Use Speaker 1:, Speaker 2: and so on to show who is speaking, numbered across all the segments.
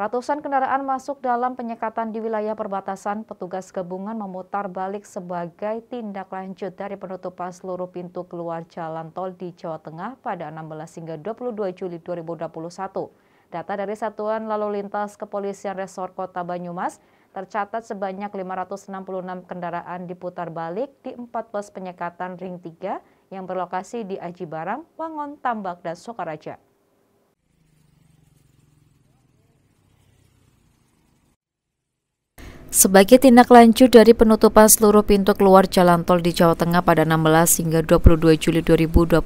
Speaker 1: Ratusan kendaraan masuk dalam penyekatan di wilayah perbatasan. Petugas gabungan memutar balik sebagai tindak lanjut dari penutupan seluruh pintu keluar jalan tol di Jawa Tengah pada 16 hingga 22 Juli 2021. Data dari Satuan Lalu Lintas Kepolisian Resor Kota Banyumas tercatat sebanyak 566 kendaraan diputar balik di 14 penyekatan Ring 3 yang berlokasi di Aji Barang, Wangon, Tambak, dan Sokaraja. Sebagai tindak lanjut dari penutupan seluruh pintu keluar jalan tol di Jawa Tengah pada 16 hingga 22 Juli 2021,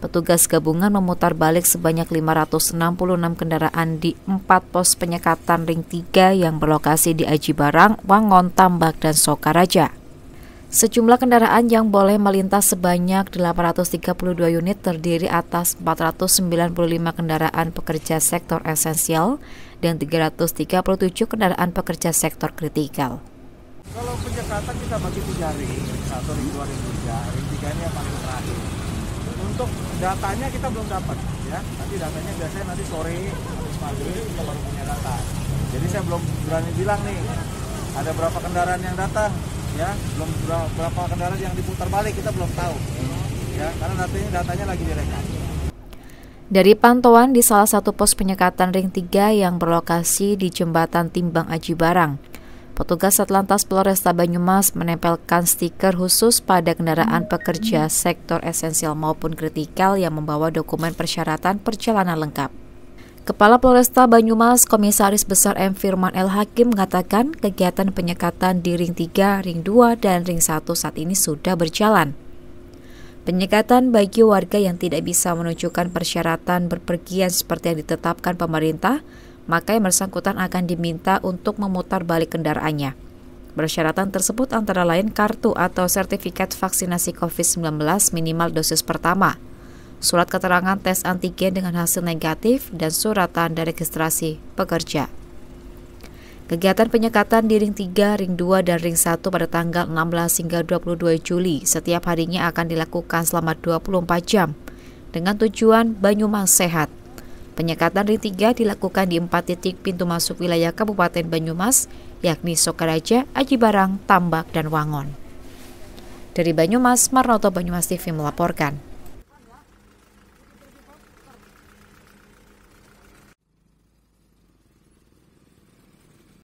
Speaker 1: petugas gabungan memutar balik sebanyak 566 kendaraan di empat pos penyekatan Ring 3 yang berlokasi di Aji Barang, Wangon, Tambak, dan Sokaraja. Sejumlah kendaraan yang boleh melintas sebanyak 832 unit terdiri atas 495 kendaraan pekerja sektor esensial, dan 337 kendaraan pekerja sektor kritikal.
Speaker 2: Kalau penyekatan kita bagi tiga hari, satu ring, dua ring, tiga ring, tiga ini yang paling terakhir. Untuk datanya kita belum dapat, ya. Nanti datanya biasanya nanti sore habis maghrib kita baru punya data. Jadi saya belum berani bilang nih ada berapa kendaraan yang datang, ya. Belum berapa kendaraan yang diputar balik kita belum tahu, ya. Karena nanti datanya lagi direkam.
Speaker 1: Dari pantauan di salah satu pos penyekatan Ring 3 yang berlokasi di jembatan Timbang Aji Barang, petugas Satlantas Polresta Banyumas menempelkan stiker khusus pada kendaraan pekerja sektor esensial maupun kritikal yang membawa dokumen persyaratan perjalanan lengkap. Kepala Polresta Banyumas Komisaris Besar M. Firman L. Hakim mengatakan kegiatan penyekatan di Ring 3, Ring 2, dan Ring 1 saat ini sudah berjalan. Penyekatan bagi warga yang tidak bisa menunjukkan persyaratan berpergian seperti yang ditetapkan pemerintah, maka yang bersangkutan akan diminta untuk memutar balik kendaraannya. Persyaratan tersebut antara lain kartu atau sertifikat vaksinasi COVID-19 minimal dosis pertama, surat keterangan tes antigen dengan hasil negatif, dan surat tanda registrasi pekerja. Kegiatan penyekatan di Ring 3, Ring 2, dan Ring 1 pada tanggal 16 hingga 22 Juli setiap harinya akan dilakukan selama 24 jam dengan tujuan Banyumas Sehat. Penyekatan Ring 3 dilakukan di empat titik pintu masuk wilayah Kabupaten Banyumas, yakni Sokaraja, Aji Barang, Tambak, dan Wangon. Dari Banyumas, Marnoto Banyumas TV melaporkan.